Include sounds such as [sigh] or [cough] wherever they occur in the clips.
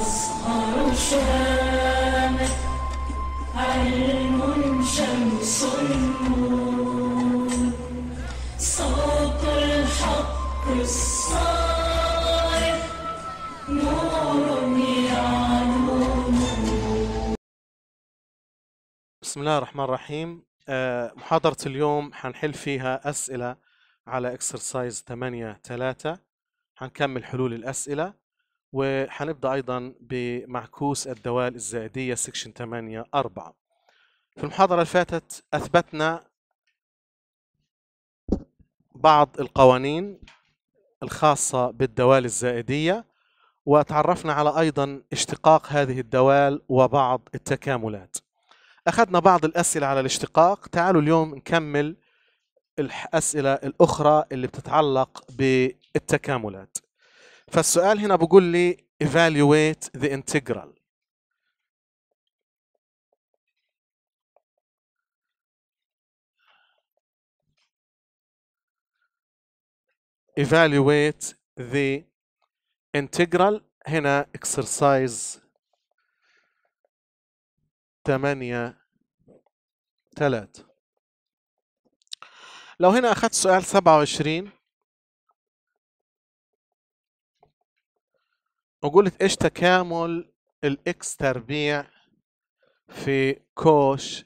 أصغر شامة علم شمس صوت الحق الصارخ نور بسم الله الرحمن الرحيم آه، محاضرة اليوم حنحل فيها أسئلة على اكسرسايز 8 3 حنكمل حلول الأسئلة وحنبدأ أيضا بمعكوس الدوال الزائدية سكشن 8 4 في المحاضرة اللي فاتت أثبتنا بعض القوانين الخاصة بالدوال الزائدية وتعرفنا على أيضا اشتقاق هذه الدوال وبعض التكاملات أخذنا بعض الأسئلة على الاشتقاق تعالوا اليوم نكمل الأسئلة الأخرى اللي بتتعلق بالتكاملات فالسؤال هنا بيقول لي evaluate the integral evaluate the integral هنا exercise 8 3 لو هنا أخذت سؤال 27 وقلت ايش تكامل الاكس تربيع في كوش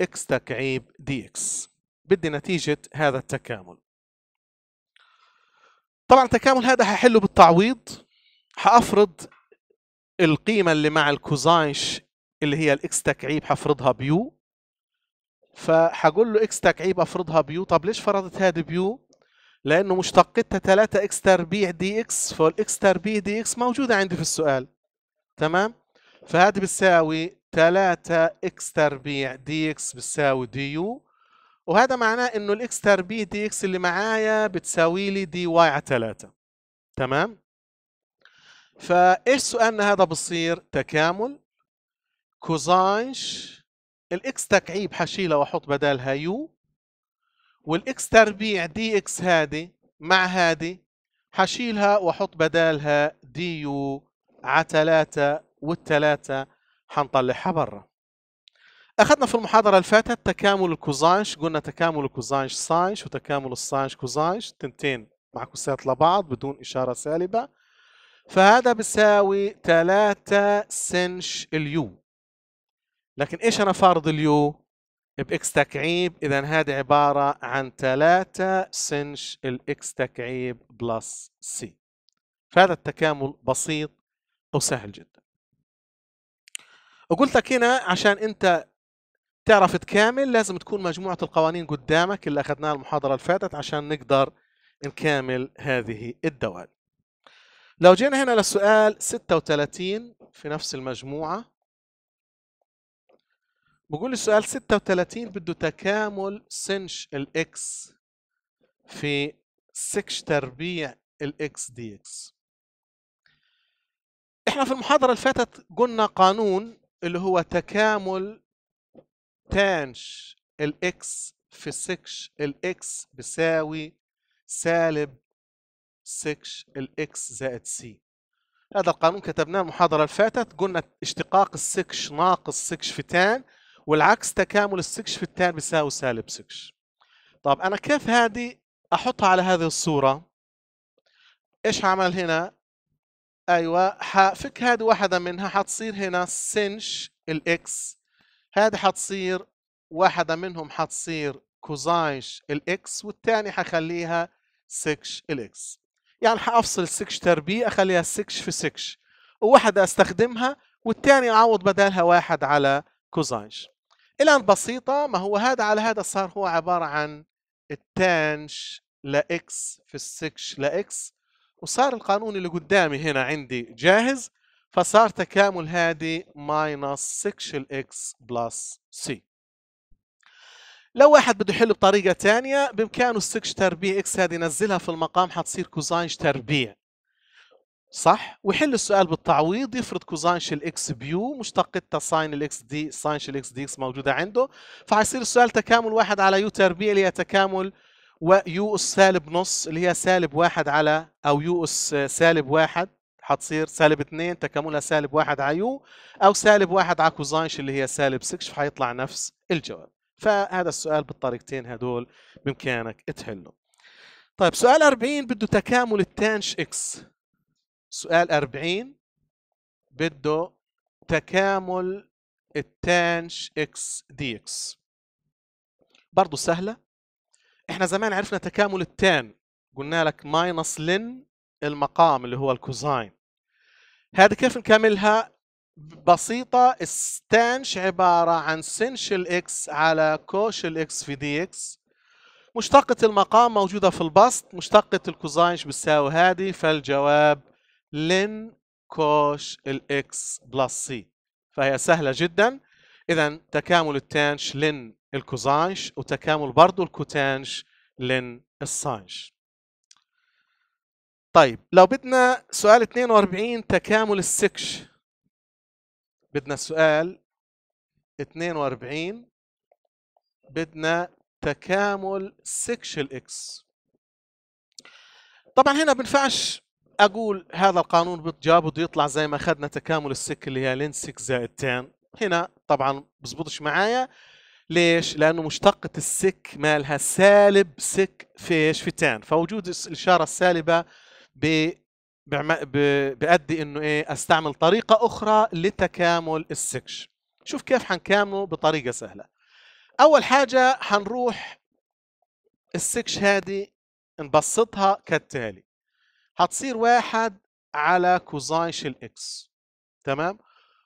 اكس تكعيب دي اكس بدي نتيجة هذا التكامل طبعا التكامل هذا هحله بالتعويض هافرض القيمة اللي مع الكوزاينش اللي هي الاكس تكعيب هفرضها بيو فهقول له اكس تكعيب افرضها بيو طب ليش فرضت هذه بيو لانه مشتقتها 3 اكس تربيع دي اكس فالاكس تربيع دي اكس موجوده عندي في السؤال تمام فهذه بتساوي 3 اكس تربيع دي اكس بتساوي دي يو وهذا معناه انه الاكس تربيع دي اكس اللي معايا بتساوي لي دي واي على 3 تمام فايش سؤالنا هذا بصير تكامل كوزاينش الاكس تكعيب حشيله واحط بدالها يو والاكس تربيع دي اكس هادي مع هادي حشيلها واحط بدالها دي يو على 3 والثلاثة حنطلعها برا اخذنا في المحاضرة الفاتت تكامل الكوزانش قلنا تكامل الكوزانش ساينش وتكامل الساينش كوزانش تنتين معكوسات لبعض بدون اشارة سالبة فهذا بيساوي 3 سنش اليو لكن ايش انا فارض اليو باكس تكعيب اذا هذه عباره عن 3 سنش الاكس تكعيب بلس سي فهذا التكامل بسيط وسهل جدا وقلت لك هنا عشان انت تعرف تكامل لازم تكون مجموعه القوانين قدامك اللي اخذناها المحاضره اللي فاتت عشان نقدر نكامل هذه الدوال لو جينا هنا للسؤال 36 في نفس المجموعه بقول السؤال 36 بده تكامل سنش الاكس في سكش تربيع الاكس دي اكس احنا في المحاضرة اللي فاتت قلنا قانون اللي هو تكامل تانش الاكس في سكش الاكس بيساوي سالب سكش الاكس زائد سي هذا القانون كتبناه المحاضرة اللي فاتت قلنا اشتقاق السكش ناقص سكش في تان والعكس تكامل السكش في التان بيساوي سالب سكش طب انا كيف هذه احطها على هذه الصوره ايش هعمل هنا ايوه حافك هذه واحده منها حتصير هنا سنش الاكس هذه حتصير واحده منهم حتصير كوزاينش الاكس والثاني حخليها سكش الاكس يعني حافصل سكش تربيع اخليها سكش في سكش وواحده استخدمها والثاني اعوض بدالها واحد على كوزاينش الآن بسيطة ما هو هذا على هذا صار هو عبارة عن التانش لإكس في السكش لإكس وصار القانون اللي قدامي هنا عندي جاهز فصار تكامل هذه ماينس سكش الاكس بلس سي لو واحد بده يحل بطريقه ثانيه بامكانه السكش تربيع اكس هذه ينزلها في المقام حتصير كوزاينش تربيع صح ويحل السؤال بالتعويض يفرض كوزانش الاكس بيو مشتقتها ساين الاكس دي ساين الاكس دي اكس موجوده عنده فحيصير السؤال تكامل واحد على يو تربيع اللي هي تكامل ويو اس سالب نص اللي هي سالب واحد على او يو اس سالب واحد حتصير سالب اثنين تكاملها سالب واحد على يو او سالب واحد على كوزانش اللي هي سالب 6 فحيطلع نفس الجواب فهذا السؤال بالطريقتين هدول بامكانك تحله طيب سؤال 40 بده تكامل التانش اكس سؤال 40 بده تكامل التانش اكس دي اكس برضه سهله احنا زمان عرفنا تكامل التان قلنا لك ماينص لن المقام اللي هو الكوزاين هذا كيف نكملها بسيطة الستانش عبارة عن سينش الاكس على كوش الاكس في دي اكس مشتقة المقام موجودة في البسط مشتقة الكوزاينش بتساوي هذه فالجواب لن كوش الاكس بلس سي فهي سهله جدا اذا تكامل التانش لن الكوزانش وتكامل برضه الكوتانش لن الصانش طيب لو بدنا سؤال 42 تكامل السكش بدنا سؤال 42 بدنا تكامل سكش الاكس طبعا هنا بنفعش اقول هذا القانون بتجاب بده يطلع زي ما اخذنا تكامل السك اللي هي لين 6 زائد 10 هنا طبعا بزبطش معايا ليش؟ لانه مشتقة السك مالها سالب سك فيش في تان فوجود الاشارة السالبة ب بأدي انه ايه استعمل طريقة اخرى لتكامل السكش شوف كيف حنكامله بطريقة سهلة اول حاجة حنروح السكش هذه نبسطها كالتالي هتصير واحد على كوزاين شيل اكس تمام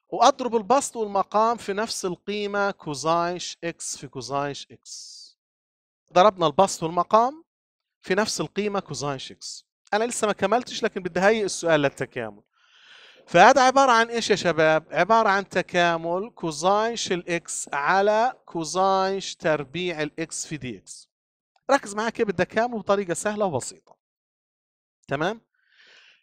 واضرب البسط والمقام في نفس القيمه كوزاين اكس في كوزاين اكس ضربنا البسط والمقام في نفس القيمه كوزاين اكس انا لسه ما كملتش لكن بدي هيئ السؤال للتكامل فهذا عبارة عن ايش يا شباب؟ عبارة عن تكامل كوزاينش الاكس على كوزاينش تربيع الاكس في دي اكس. ركز معايا كيف بدي اكامله بطريقة سهلة وبسيطة. تمام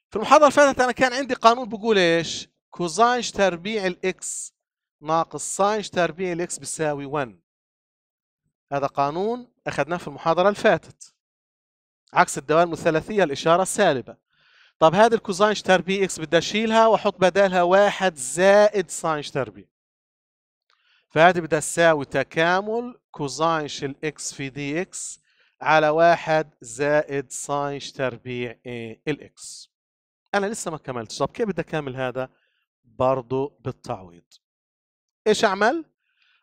في المحاضره اللي فاتت انا كان عندي قانون بقول ايش كوزاين تربيع الاكس ناقص ساين تربيع الاكس بيساوي 1 هذا قانون اخذناه في المحاضره اللي فاتت عكس الدوائر المثلثيه الاشاره السالبه طب هذه الكوزاين تربيع اكس بدي اشيلها واحط بدالها واحد زائد ساين تربيع فهذه بدها تساوي تكامل كوزاين الاكس في دي اكس على واحد زائد ساين تربيع الاكس انا لسه ما كملتش طب كيف بدي اكمل هذا برضه بالتعويض ايش اعمل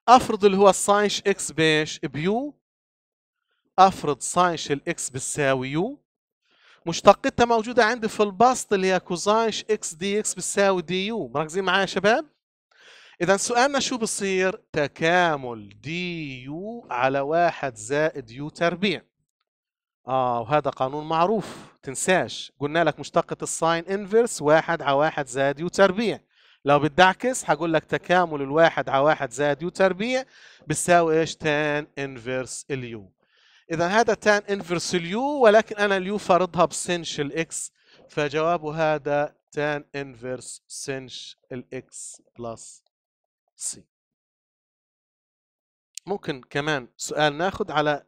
افرض اللي هو ساينش اكس بايش بيو افرض ساين الاكس بتساوي يو مشتقتها موجوده عندي في البسط اللي هي كوزاين اكس دي اكس بتساوي دي يو مركزين معايا يا شباب إذا سؤالنا شو بصير؟ تكامل دي يو على واحد زائد يو تربيع. آه وهذا قانون معروف تنساش قلنا لك مشتقة الساين انفرس واحد على واحد زائد يو تربيع. لو بدي أعكس هقول لك تكامل الواحد على واحد زائد يو تربيع بتساوي إيش؟ تان انفرس اليو. إذا هذا تان انفرس اليو ولكن أنا اليو فرضها بسنش الإكس فجوابه هذا تان انفرس سنش الإكس بلس سي ممكن كمان سؤال ناخد على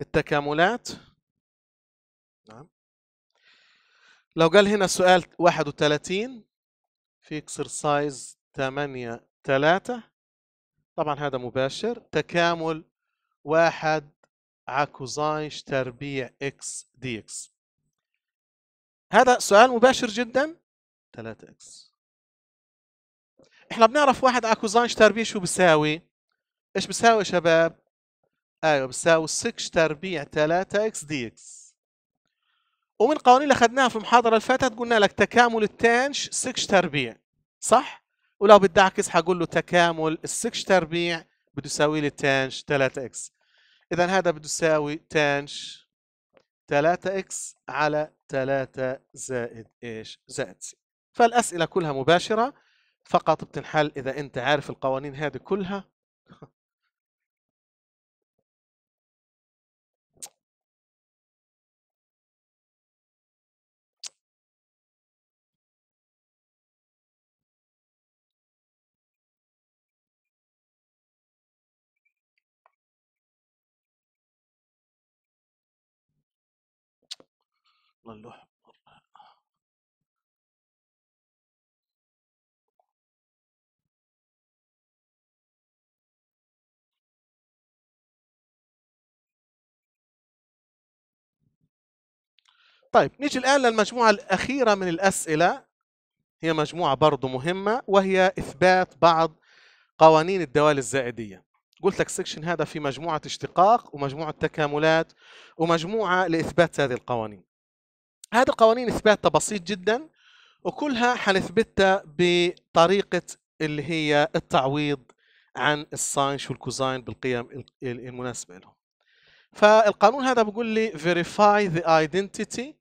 التكاملات نعم لو قال هنا سؤال 31 في اكسرسايز 8 3 طبعا هذا مباشر تكامل واحد ع تربيع اكس دي اكس هذا سؤال مباشر جدا 3 اكس احنا بنعرف واحد اكوزانش تربيع شو بيساوي ايش بيساوي شباب ايوه بيساوي 6 تربيع 3 اكس دي اكس ومن القوانين اللي اخذناها في المحاضره اللي فاتت قلنا لك تكامل التانش 6 تربيع صح ولو بدي اعكس حقول له تكامل ال 6 تربيع بده يساوي لي تانش 3 اكس اذا هذا بده يساوي تانش 3 اكس على 3 زائد ايش زائد سي فالاسئله كلها مباشره فقط بتنحل اذا انت عارف القوانين هذه كلها الله طيب نيجي الآن للمجموعة الأخيرة من الأسئلة هي مجموعة برضو مهمة وهي إثبات بعض قوانين الدوال الزائدية قلت لك سكشن هذا في مجموعة اشتقاق ومجموعة تكاملات ومجموعة لإثبات هذه القوانين هذه القوانين إثباتها بسيط جدا وكلها حنثبتها بطريقة اللي هي التعويض عن الساينش والكوزاين بالقيم المناسبة لهم فالقانون هذا بيقول لي verify the identity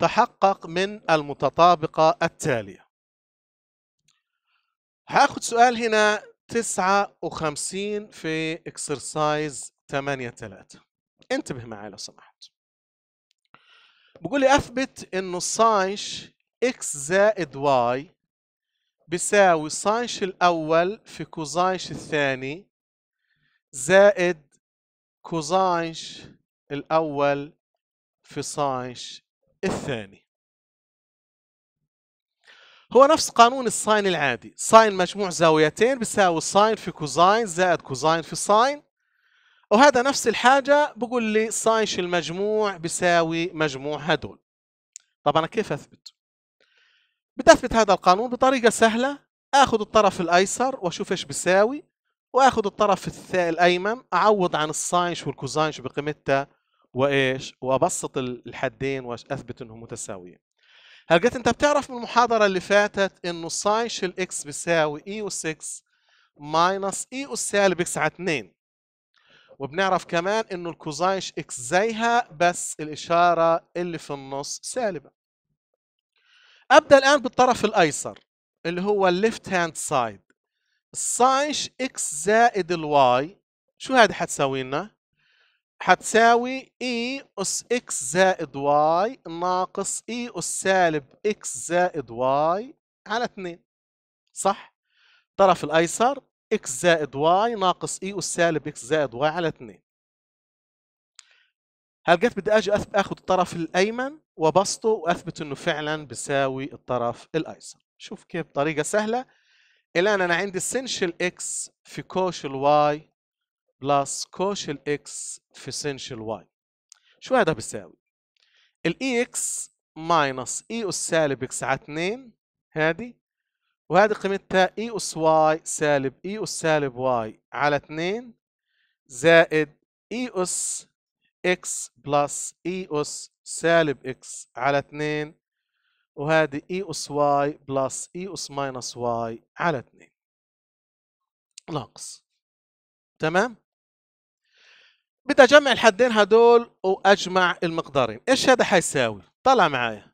تحقق من المتطابقة التالية هاخد سؤال هنا 59 في اكسرسايز 8 3 انتبه معي لو سمحت بقول لي اثبت انه صايش اكس زائد واي بيساوي صايش الاول في كوزايش الثاني زائد كوزايش الاول في ساينش الثاني هو نفس قانون الساين العادي ساين مجموع زاويتين بيساوي ساين في كوزاين زائد كوزاين في ساين وهذا نفس الحاجة بقول لي ساين المجموع بيساوي مجموع هدول طب أنا كيف أثبت؟ بدي أثبت هذا القانون بطريقة سهلة آخذ الطرف الأيسر وأشوف إيش بيساوي وآخذ الطرف الأيمن أعوض عن الساين والكوزاين بقيمتها وايش وابسط الحدين واثبت انهم متساويين هل انت بتعرف من المحاضره اللي فاتت انه ساين شل اكس بيساوي اي اس 6 ماينس اي اس سالب اكس على 2 وبنعرف كمان انه الكوزاين اكس زيها بس الاشاره اللي في النص سالبه ابدا الان بالطرف الايسر اللي هو الليفت هاند سايد الساين اكس زائد الواي شو هذا حتساوي لنا هتساوي اي e اس اكس زائد واي ناقص اي e اس سالب اكس زائد واي على 2 صح الطرف الايسر اكس زائد واي ناقص اي e اس سالب اكس زائد واي على 2 هل جت بدي اجي اخذ الطرف الايمن وبسطه واثبت انه فعلا بيساوي الطرف الايسر شوف كيف طريقه سهله الان انا عندي سنشل اكس في كوش الواي بلس كوش الاكس في سنشال واي شو هذا بيساوي الاي e e اكس ماينس اي اس سالب اكس على 2 هادي وهذه قيمتها اي e اس واي سالب اي اس سالب واي على 2 زائد اي اس اكس بلس اي اس سالب اكس على 2 وهذه اي اس واي بلس اي اس ماينس واي على 2 ناقص تمام بدي اجمع الحدين هدول واجمع المقدارين ايش هذا حيساوي طلع معايا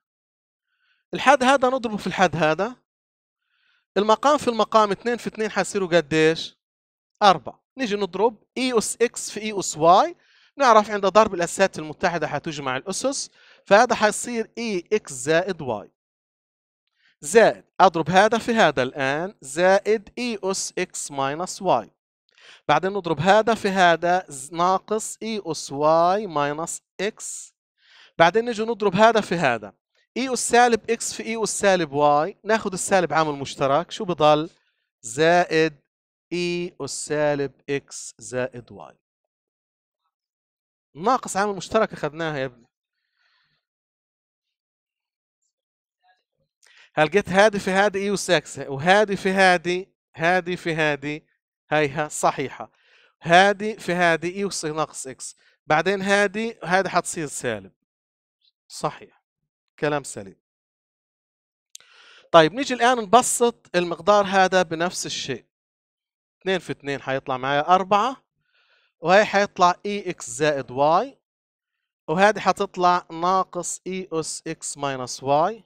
الحد هذا نضربه في الحد هذا المقام في المقام 2 في 2 حيصيروا قديش 4 نيجي نضرب اي e اس اكس في اي e اس واي نعرف عند ضرب الاسات المتحده حتجمع الاسس فهذا حيصير اي e اكس زائد واي زائد اضرب هذا في هذا الان زائد اي اس اكس ماينس واي بعدين نضرب هذا في هذا ناقص اي e اس واي ماينس اكس بعدين نجي نضرب هذا في هذا اي e اس سالب اكس في اي e اس سالب واي ناخذ السالب عامل مشترك شو بضل زائد اي اس سالب اكس زائد واي ناقص عامل مشترك اخذناها يا ابني هل جت هذه في هذه اي اس اكس وهذه في هذه هذه في هذه هيها صحيحة هادي في هادي اي يصير ناقص اكس بعدين هادي هادي حتصير سالب صحيح كلام سليم طيب نيجي الآن نبسط المقدار هذا بنفس الشيء 2 في 2 حيطلع معايا 4 وهي حيطلع اي اكس زائد واي وهذه حتطلع ناقص اي اس اكس ماينس واي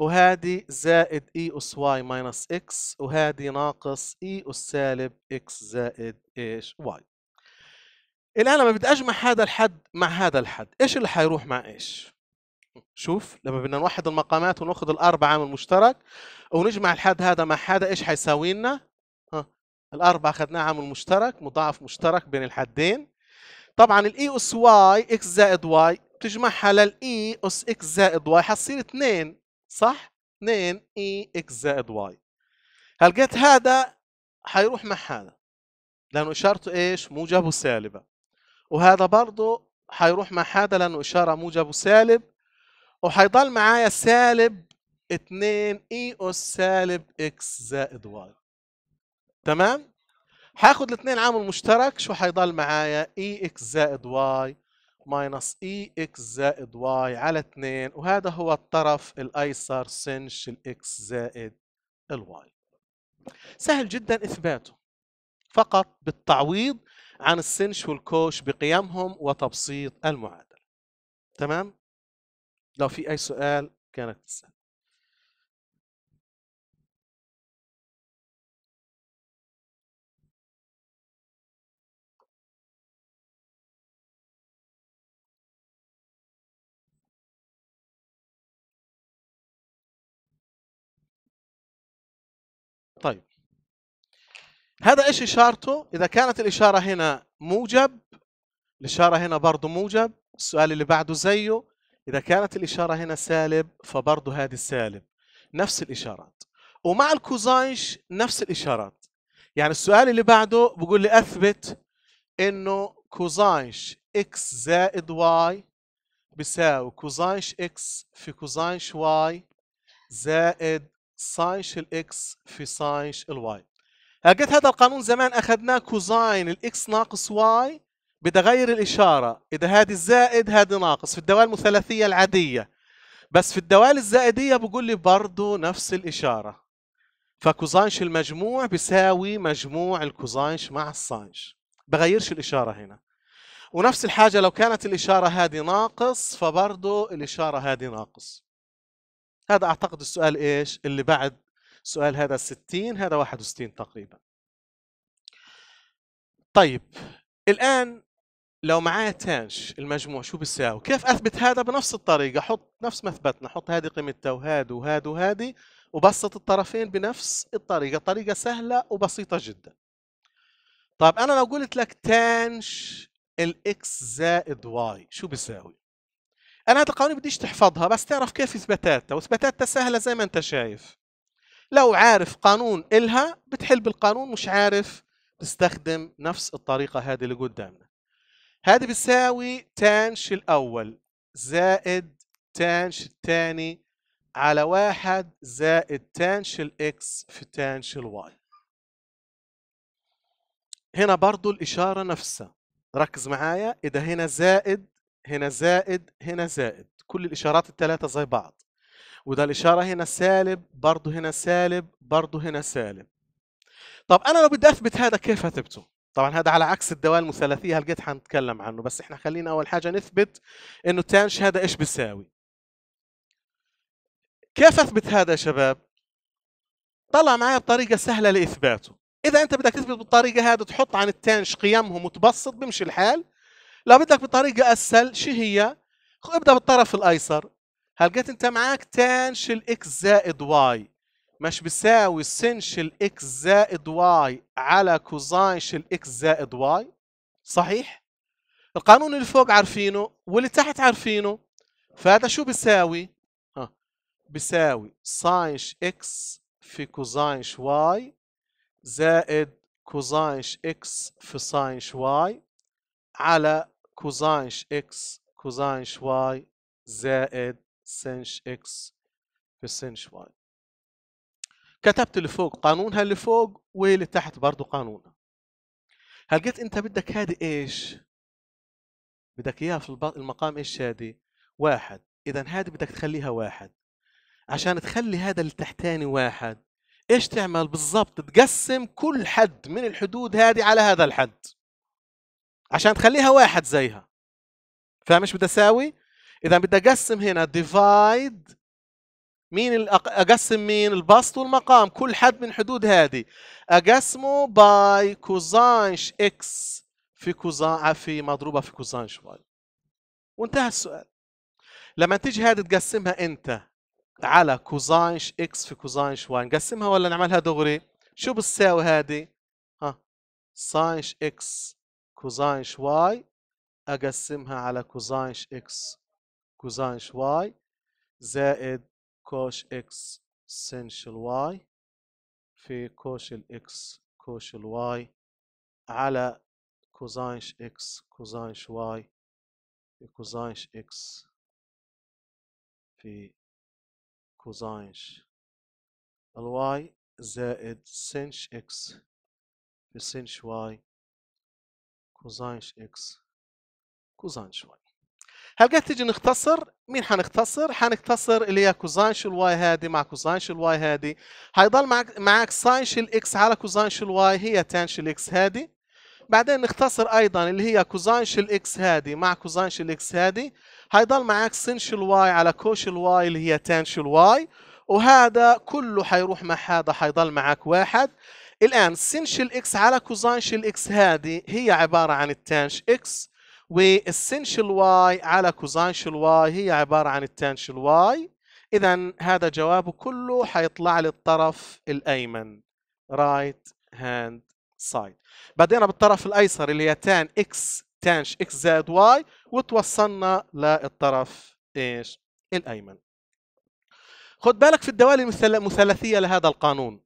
وهادي زائد اي e اس واي ماينس اكس وهادي ناقص اي e اس سالب اكس زائد ايش واي الان لما بدي اجمع هذا الحد مع هذا الحد ايش اللي حيروح مع ايش شوف لما بدنا نوحد المقامات وناخذ الاربعه عامل مشترك ونجمع الحد هذا مع هذا ايش حيساوي لنا ها الاربعه اخذناها عامل مشترك مضاعف مشترك بين الحدين طبعا الاي e اس واي اكس زائد واي بتجمعها للاي اس اكس زائد واي حتصير 2 صح 2 اي اكس زائد واي هلقيت هذا حيروح مع هذا لانه اشارته ايش موجب وسالبه وهذا برضه حيروح مع هذا لانه اشاره موجب وسالب وحيضل معايا سالب 2 اي اس سالب اكس زائد واي تمام هاخد الاثنين عامل مشترك شو حيضل معايا اي اكس زائد واي ماينس اي e اكس زائد واي على 2 وهذا هو الطرف الايسر سنش الاكس زائد الواي سهل جدا اثباته فقط بالتعويض عن السنش والكوش بقيمهم وتبسيط المعادله تمام لو في اي سؤال كانك تسال هذا ايش اشارته؟ اذا كانت الاشاره هنا موجب الاشاره هنا برضه موجب، السؤال اللي بعده زيه، اذا كانت الاشاره هنا سالب فبرضه هذه سالب، نفس الاشارات. ومع الكوزايش نفس الاشارات. يعني السؤال اللي بعده بقول لي اثبت انه كوزايش اكس زائد واي بيساوي كوزايش اكس في كوزايش واي زائد سايش الاكس في سايش الواي قلت هذا القانون زمان اخذناه كوزاين الاكس ناقص واي بدي اغير الاشاره اذا هذه زائد هذه ناقص في الدوال المثلثيه العاديه بس في الدوال الزائديه بقول لي برضه نفس الاشاره فكوزانش المجموع بيساوي مجموع الكوزانش مع الصانش بغيرش الاشاره هنا ونفس الحاجه لو كانت الاشاره هذه ناقص فبرضه الاشاره هذه ناقص هذا اعتقد السؤال ايش اللي بعد سؤال هذا 60 هذا 61 تقريبا طيب الآن لو معايا تانش المجموع شو بيساوي؟ كيف أثبت هذا بنفس الطريقة؟ حط نفس ما أثبتنا، حط هذه قيمتها وهذا وهذا وهذه وبسط الطرفين بنفس الطريقة، طريقة سهلة وبسيطة جدا. طيب أنا لو قلت لك تانش الإكس زائد واي شو بيساوي؟ أنا هذا القوانين بديش تحفظها بس تعرف كيف إثباتاتها، وإثباتاتها سهلة زي ما أنت شايف. لو عارف قانون إلها بتحل بالقانون مش عارف نستخدم نفس الطريقة هذه اللي قدامنا هذه بتساوي تانش الأول زائد تانش الثاني على واحد زائد تانش الإكس في تانش الواي هنا برضو الإشارة نفسها ركز معايا إذا هنا زائد هنا زائد هنا زائد كل الإشارات الثلاثة زي بعض وده الإشارة هنا سالب برضو هنا سالب برضو هنا سالب طب انا لو بدي اثبت هذا كيف اثبته طبعا هذا على عكس الدوال المثلثيه هلقيت حنتكلم عنه بس احنا خلينا اول حاجه نثبت انه تانش هذا ايش بيساوي كيف اثبت هذا يا شباب طلع معي بطريقه سهله لاثباته اذا انت بدك تثبت بالطريقه هذه تحط عن التانش قيمهم وتبسط بمشي الحال لو بدك بطريقه اسهل شو هي ابدا بالطرف الايسر هلقيت انت معك تانش الاكس زائد واي مش بيساوي سينش الاكس اكس زائد واي على كوزاين الاكس اكس زائد واي صحيح القانون اللي فوق عارفينه واللي تحت عارفينه فهذا شو بيساوي ها بيساوي ساينش اكس في كوزاينش واي زائد كوزاينش اكس في ساينش واي على كوزاينش اكس كوزاينش واي زائد سينش اكس في سينش واي كتبت لفوق قانونها لفوق ولتحت برضه قانونها هلقيت انت بدك هذه ايش بدك اياها في المقام ايش هذه واحد اذا هذه بدك تخليها واحد عشان تخلي هذا اللي تحتاني واحد ايش تعمل بالضبط تقسم كل حد من الحدود هذه على هذا الحد عشان تخليها واحد زيها فاهم ايش بدي اساوي اذا بدي اقسم هنا ديفايد مين اقسم مين البسط والمقام كل حد من حدود هذه اقسمه باي كوزانش اكس في كوزان في مضروبه في كوزانش واي وانتهى السؤال لما تيجي هذه تقسمها انت على كوزانش اكس في كوزانش واي نقسمها ولا نعملها دغري شو بتساوي هذه ها ساينش اكس كوزانش واي اقسمها على كوزانش اكس كوزانش واي زائد كوش اكس سنشل واي في كوش الاكس كوش الواي على كوزاينش اكس كوزاينش واي في كوزاينش اكس في كوزاينش الواي زائد سينش اكس في سينش واي كوزاينش اكس كوزاينش واي هلقيت تجي نختصر مين حنختصر؟ حنختصر اللي هي كوزاين الواي هذه مع كوزاين الواي هذه حيضل معك معك ساينش الاكس على كوزاين الواي هي تانش الاكس هذه بعدين نختصر ايضا اللي هي كوزاين الاكس هذه مع كوزاين الاكس هذه حيضل معك سينش الواي على كوش الواي اللي هي تانش الواي وهذا كله حيروح مع هذا حيضل معك واحد الان سينش الاكس على كوزاين الاكس هذه هي عباره عن التانش اكس والسينشل واي على كوزانشل واي هي عبارة عن التانشل واي إذا هذا جوابه كله حيطلع لي الطرف الأيمن رايت هاند سايد بدينا بالطرف الأيسر اللي هي تان إكس تانش إكس زائد واي وتوصلنا للطرف إيش الأيمن خد بالك في الدوال المثلثية لهذا القانون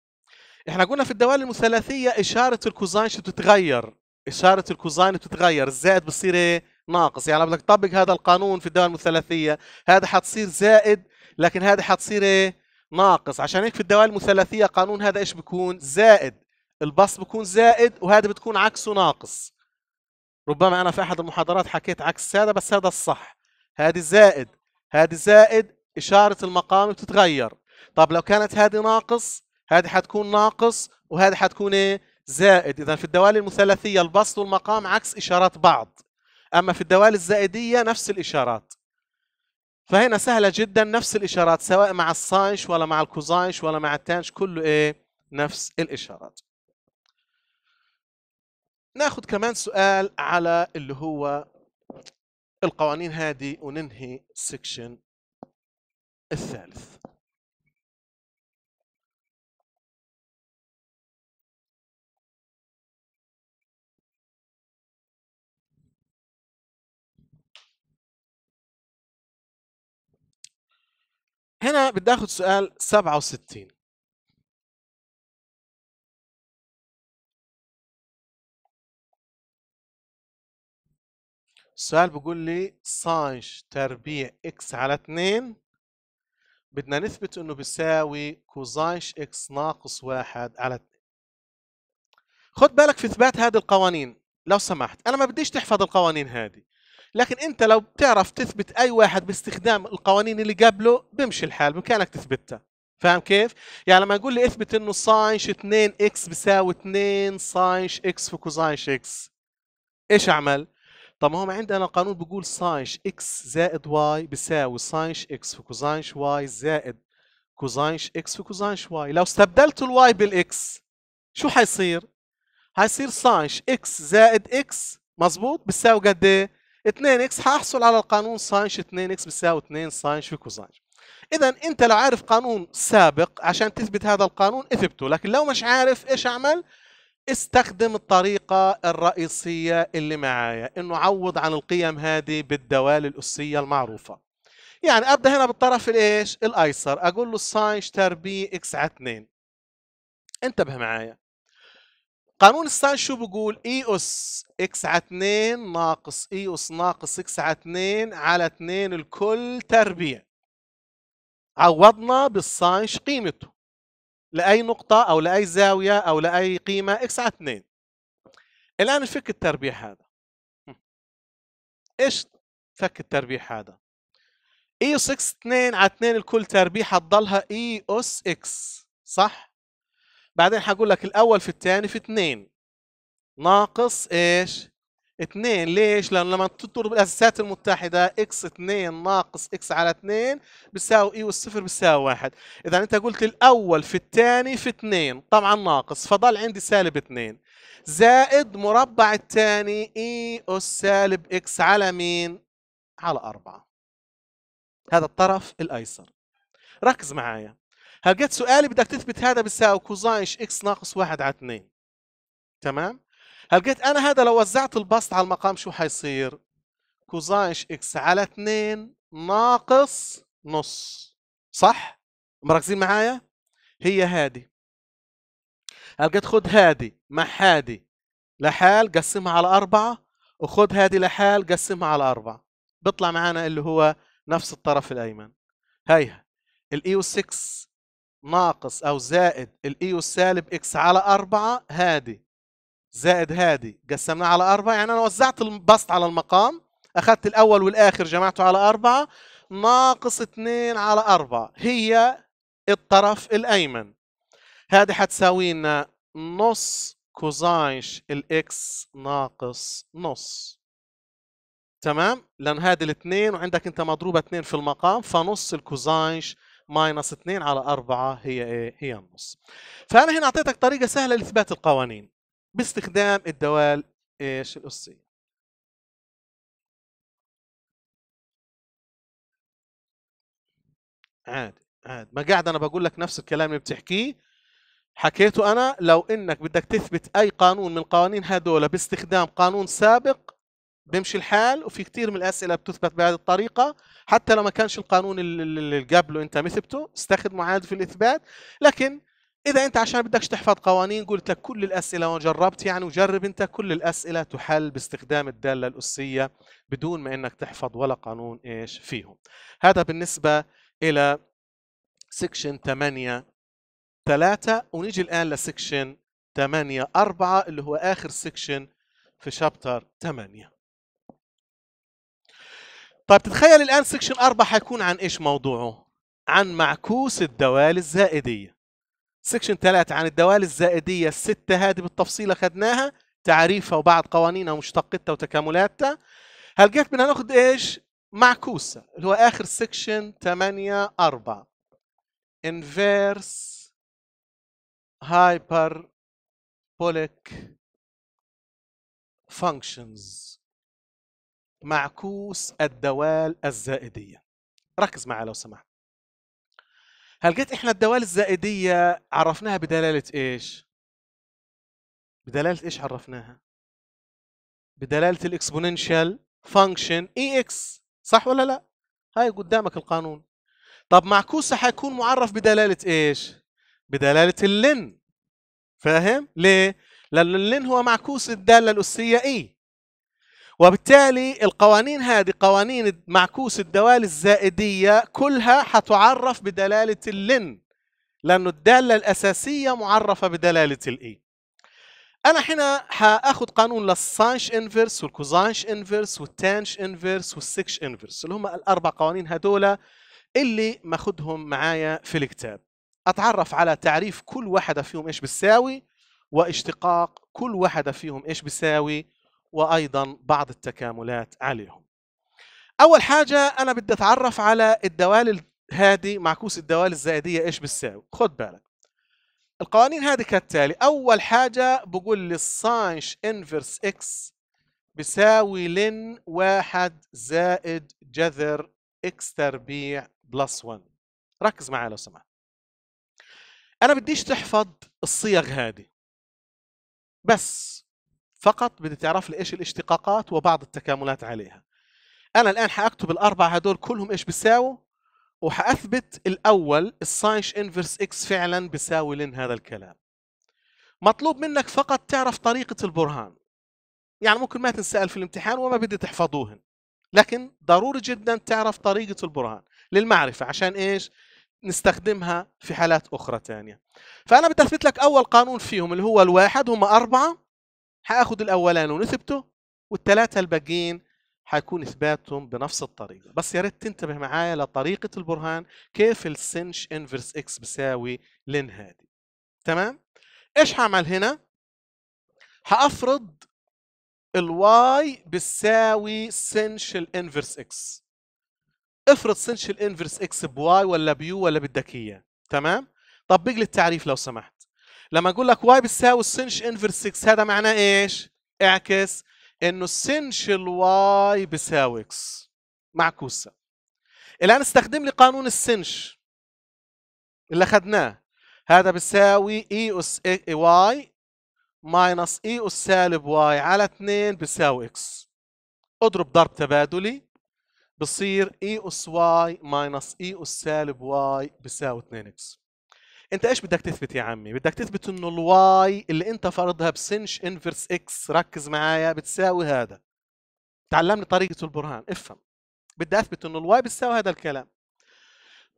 احنا قلنا في الدوال المثلثية إشارة الكوزانش بتتغير اشاره الكوزاين بتتغير الزائد بصير ايه ناقص يعني بدك تطبق هذا القانون في الدوال المثلثيه هذا حتصير زائد لكن هذا حتصير ايه ناقص عشان هيك في الدوال المثلثيه قانون هذا ايش بكون زائد البسط بكون زائد وهذا بتكون عكسه ناقص ربما انا في احد المحاضرات حكيت عكس هذا بس هذا الصح هذه زائد هذه زائد اشاره المقام بتتغير طب لو كانت هذه ناقص هذه حتكون ناقص وهذه حتكون ايه زائد إذا في الدوالي المثلثية البسط والمقام عكس إشارات بعض أما في الدوالي الزائدية نفس الإشارات فهنا سهلة جدا نفس الإشارات سواء مع الصانش ولا مع الكوزانش ولا مع التانش كله إيه نفس الإشارات ناخد كمان سؤال على اللي هو القوانين هذه وننهي السكشن الثالث هنا بدي اخذ سؤال 67 السؤال بيقول لي ساينش تربيع اكس على 2 بدنا نثبت انه بيساوي كوزايش اكس ناقص واحد على 2 خد بالك في اثبات هذه القوانين لو سمحت انا ما بديش تحفظ القوانين هذه لكن انت لو بتعرف تثبت اي واحد باستخدام القوانين اللي قبله بيمشي الحال بامكانك تثبتها فاهم كيف؟ يعني لما يقول لي اثبت انه ساينش 2 اكس بيساوي 2 ساينش اكس في كوزاينش اكس ايش اعمل؟ طب ما هو عندنا القانون بيقول ساينش اكس زائد واي بيساوي ساينش اكس في كوزاينش واي زائد كوزاينش اكس في كوزاينش واي لو استبدلت الواي بالاكس شو حيصير؟ حيصير ساينش اكس زائد اكس مظبوط بتساوي قد ايه؟ 2 اكس هحصل على القانون ساينش 2 اكس بيساوي 2 ساينش في كوساين اذا انت لو عارف قانون سابق عشان تثبت هذا القانون اثبته لكن لو مش عارف ايش اعمل استخدم الطريقة الرئيسية اللي معايا انه عوض عن القيم هذه بالدوال الأسية المعروفة يعني ابدا هنا بالطرف الايش الايسر اقول له ساينش تر بي اكس على 2 انتبه معايا قانون الساين شو بيقول اي e اس اكس على 2 ناقص اي e اس ناقص اكس على 2 على 2 الكل تربيع عوضنا بالساينش قيمته لاي نقطه او لاي زاويه او لاي قيمه اكس على 2 الان نفك التربيع هذا ايش فك التربيع هذا اي e اس اكس 2 على 2 الكل تربيع حتضلها اي اس اكس صح بعدين حقول لك الاول في الثاني في 2 ناقص ايش 2 ليش لان لما تضرب الاساسات المتحده اكس 2 ناقص اكس على 2 بيساوي اي والصفر بيساوي 1 اذا انت قلت الاول في الثاني في 2 طبعا ناقص فضل عندي سالب 2 زائد مربع الثاني اي اس سالب اكس على مين على 4 هذا الطرف الايسر ركز معايا هلقيت سؤالي بدك تثبت هذا بيساوي كوزاين اكس ناقص واحد على اثنين تمام هلقيت انا هذا لو وزعت البسط على المقام شو حيصير كوزاين اكس على اثنين ناقص نص صح مركزين معايا هي هادي هلقيت خد هادي مع هادي لحال قسمها على أربعة وخد هادي لحال قسمها على أربعة بيطلع معانا اللي هو نفس الطرف الأيمن هيها الإيو 6 e ناقص أو زائد الإيو e سالب إكس على أربعة هادي زائد هادي قسمناه على أربعة يعني أنا وزعت البسط على المقام أخذت الأول والآخر جمعته على أربعة ناقص 2 على 4 هي الطرف الأيمن هادي حتساوي لنا نص كوزاينش الإكس ناقص نص تمام؟ لأن هادي الاثنين وعندك أنت مضروبة اثنين في المقام فنص الكوزاينش ماينص 2 على 4 هي ايه؟ هي النص. فأنا هنا أعطيتك طريقة سهلة لإثبات القوانين باستخدام الدوال ايش؟ الأسية. عادي عادي ما قاعد أنا بقول لك نفس الكلام اللي بتحكيه حكيته أنا لو إنك بدك تثبت أي قانون من القوانين هذول باستخدام قانون سابق بيمشي الحال وفي كثير من الاسئله بتثبت بهذه الطريقه حتى لو ما كانش القانون اللي قبله انت مثبته استخدمه عاد في الاثبات لكن اذا انت عشان بدكش تحفظ قوانين قلت لك كل الاسئله وجربت يعني وجرب انت كل الاسئله تحل باستخدام الداله الاسيه بدون ما انك تحفظ ولا قانون ايش فيهم هذا بالنسبه الى سكشن 8 3 ونيجي الان لسكشن 8 4 اللي هو اخر سكشن في شابتر 8 طيب تتخيل الآن سكشن 4 حيكون عن إيش موضوعه؟ عن معكوس الدوال الزائدية سكشن 3 عن الدوال الزائدية الستة هذه بالتفصيل أخذناها تعريفها وبعض قوانينها ومشتقتها وتكاملاتها هلقيت بدنا ناخد إيش؟ معكوسة اللي هو آخر سكشن 8 4 inverse hyperbolic functions معكوس الدوال الزائدية ركز معي لو سمحت هل قلت احنا الدوال الزائدية عرفناها بدلالة ايش؟ بدلالة ايش عرفناها؟ بدلالة الاكسبوننشال فانكشن اي اكس صح ولا لا؟ هاي قدامك القانون طب معكوسة حيكون معرف بدلالة ايش؟ بدلالة اللن فاهم؟ ليه؟ لأن اللن هو معكوس الدالة الأسية اي e. وبالتالي القوانين هذه قوانين معكوس الدوال الزائدية كلها حتعرف بدلالة اللن لأنه الدالة الأساسية معرفة بدلالة الإي e. أنا هنا هأخذ قانون للسانش انفرس والكوزانش انفرس والتانش انفرس والسكش انفرس اللي هم الأربع قوانين هدول اللي ماخدهم معايا في الكتاب أتعرف على تعريف كل واحدة فيهم إيش بتساوي واشتقاق كل واحدة فيهم إيش بتساوي وايضا بعض التكاملات عليهم اول حاجه انا بدي اتعرف على الدوال هذه معكوس الدوال الزائديه ايش بتساوي خد بالك القوانين هذه كالتالي اول حاجه بقول لي الساينش انفرس اكس بيساوي لن واحد زائد جذر اكس تربيع بلس 1 ركز معي لو سمحت انا بديش تحفظ الصيغ هذه بس فقط بدي تعرف لي ايش الاشتقاقات وبعض التكاملات عليها انا الان حاكتب الاربعه هدول كلهم ايش بيساووا وحاثبت الاول الساينش انفرس اكس فعلا بيساوي لين هذا الكلام مطلوب منك فقط تعرف طريقه البرهان يعني ممكن ما تنسال في الامتحان وما بدي تحفظوهن لكن ضروري جدا تعرف طريقه البرهان للمعرفه عشان ايش نستخدمها في حالات اخرى ثانيه فانا بدي اثبت لك اول قانون فيهم اللي هو الواحد هم اربعه هاخد الاولاني ونثبته والثلاثه الباقيين حيكون اثباتهم بنفس الطريقه بس يا ريت تنتبه معايا لطريقه البرهان كيف السنش انفرس اكس بيساوي لين هادي تمام ايش هعمل هنا هافرض الواي بيساوي سنش الانفرس اكس افرض سنش الانفرس اكس بواي ولا بيو ولا بدك اياه تمام طبق لي التعريف لو سمحت لما اقول لك واي بتساوي السنش انفرس 6 هذا معناه ايش؟ اعكس انه السنش الواي بيساوي اكس معكوسه الان استخدم لي قانون السنش اللي اخذناه هذا بيساوي اي e اس واي ماينص اي e اس سالب واي على 2 بيساوي اكس اضرب ضرب تبادلي بصير اي e اس واي ماينص اي اس سالب واي بيساوي 2 اكس انت ايش بدك تثبت يا عمي بدك تثبت انه الواي اللي انت فرضها بسنش انفرس اكس ركز معايا بتساوي هذا تعلمني طريقه البرهان افهم بدي اثبت انه الواي بتساوي هذا الكلام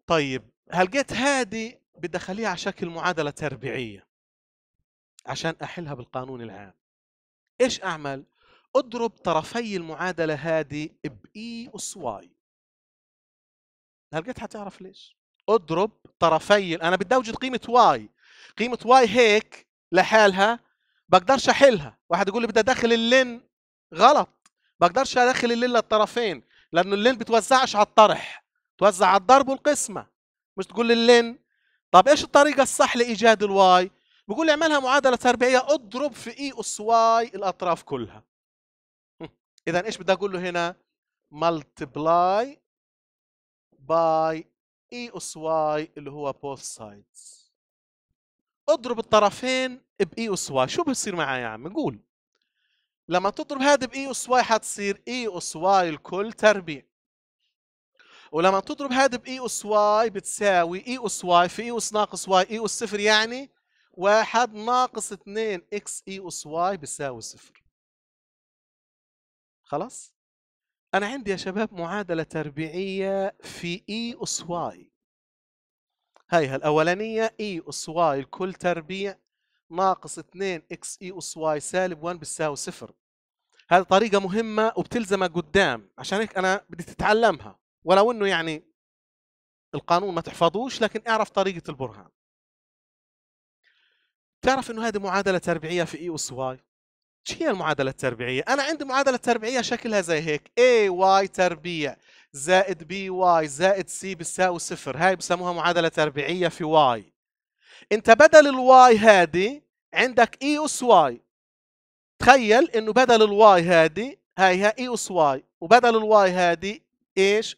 طيب هلقيت هذه بدي اخليها على شكل معادله تربيعيه عشان احلها بالقانون العام ايش اعمل اضرب طرفي المعادله هذه باي اس واي هلقيت حتعرف ليش اضرب طرفي انا بدي اوجد قيمه واي قيمه واي هيك لحالها بقدرش احلها واحد يقول لي بدي ادخل اللين غلط بقدرش ادخل اللين للطرفين لانه اللين بتوزعش على الطرح توزع على الضرب والقسمه مش تقول لي اللين طب ايش الطريقه الصح لايجاد الواي بقول لي اعملها معادله تربيعيه اضرب في اي اس واي الاطراف كلها [laughs] اذا ايش بدي اقول له هنا ملتبلاي باي اي اس واي اللي هو بوث سايدز اضرب الطرفين باي اس واي شو بصير معي يا عم نقول لما تضرب هذا باي اس واي حتصير اي اس واي الكل تربيع ولما تضرب هذا باي اس واي بتساوي اي اس واي في اي e اس ناقص واي اي اس صفر يعني واحد ناقص اثنين اكس اي اس واي بيساوي صفر خلاص أنا عندي يا شباب معادلة تربيعية في إي e أس واي هاي الأولانية إي e أس واي الكل تربيع ناقص 2 إكس إي e أس واي سالب 1 بتساوي صفر هذه طريقة مهمة وبتلزمها قدام عشان هيك أنا بدي تتعلمها ولو إنه يعني القانون ما تحفظوش لكن اعرف طريقة البرهان تعرف إنه هذه معادلة تربيعية في إي أس واي ايش هي المعادلة التربيعية؟ أنا عندي معادلة تربيعية شكلها زي هيك AY تربيع زائد BY زائد C بتساوي صفر هاي بسموها معادلة تربيعية في Y أنت بدل الواي هادي عندك E أس Y تخيل إنه بدل الواي هادي هاي E أس Y وبدل الواي هادي إيش؟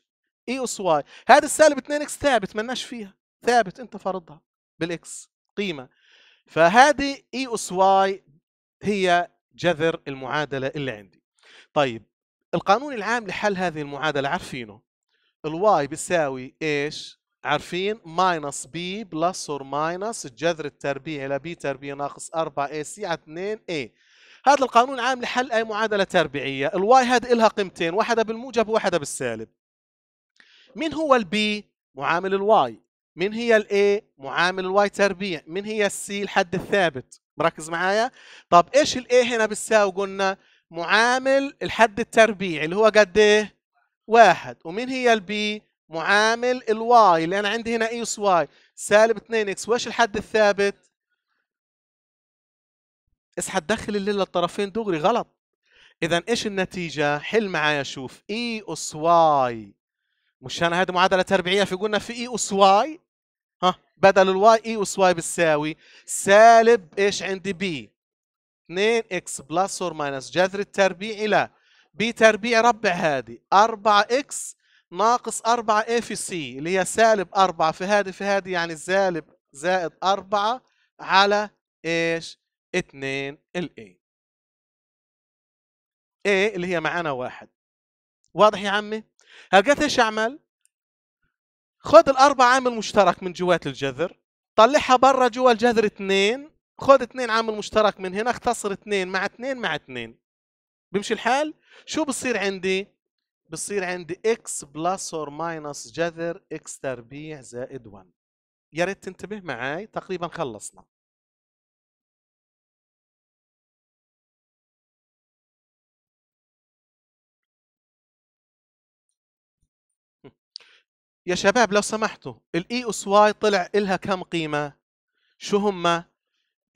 E أس Y هذا السالب 2 إكس ثابت مناش فيها ثابت أنت فرضها بالإكس قيمة فهذه E أس Y هي جذر المعادله اللي عندي طيب القانون العام لحل هذه المعادله عارفينه الواي بيساوي ايش عارفين ماينص بي بلس اور ماينص الجذر التربيعي لبي تربيع ناقص 4 اي سي على 2 اي هذا القانون العام لحل اي معادله تربيعيه الواي هذه لها قيمتين واحده بالموجب وواحده بالسالب مين هو البي معامل الواي مين هي الاي معامل الواي تربيع مين هي السي الحد الثابت ركز معايا طب ايش الاي هنا بتساوي قلنا معامل الحد التربيعي اللي هو قد ايه واحد ومين هي البي معامل الواي اللي انا عندي هنا اي اس واي سالب 2 اكس وايش الحد الثابت اسحب تدخل الليل للطرفين دغري غلط اذا ايش النتيجه حل معايا شوف اي اس واي مش انا هذه معادله تربيعيه في قلنا في اي اس واي ها بدل الواي اي اس واي بتساوي سالب ايش عندي بي 2 اكس بلس اور ماينس جذر التربيع الى بي تربيع ربع هذه 4 اكس ناقص 4 اي في سي اللي هي سالب 4 في هذه في هذه يعني سالب زائد 4 على ايش 2 الاي اي اللي هي معانا واحد واضح يا عمي هلقيت ايش اعمل خذ الاربع عامل مشترك من جوات الجذر طلعها برا جوا الجذر اثنين خذ اثنين عامل مشترك من هنا اختصر اثنين مع اثنين مع اثنين بمشي الحال شو بصير عندي بصير عندي x بلس اور ماينس جذر x تربيع زائد 1 يا ريت تنتبه معي تقريبا خلصنا يا شباب لو سمحتوا الاي اس e واي طلع إلها كم قيمة؟ شو هما؟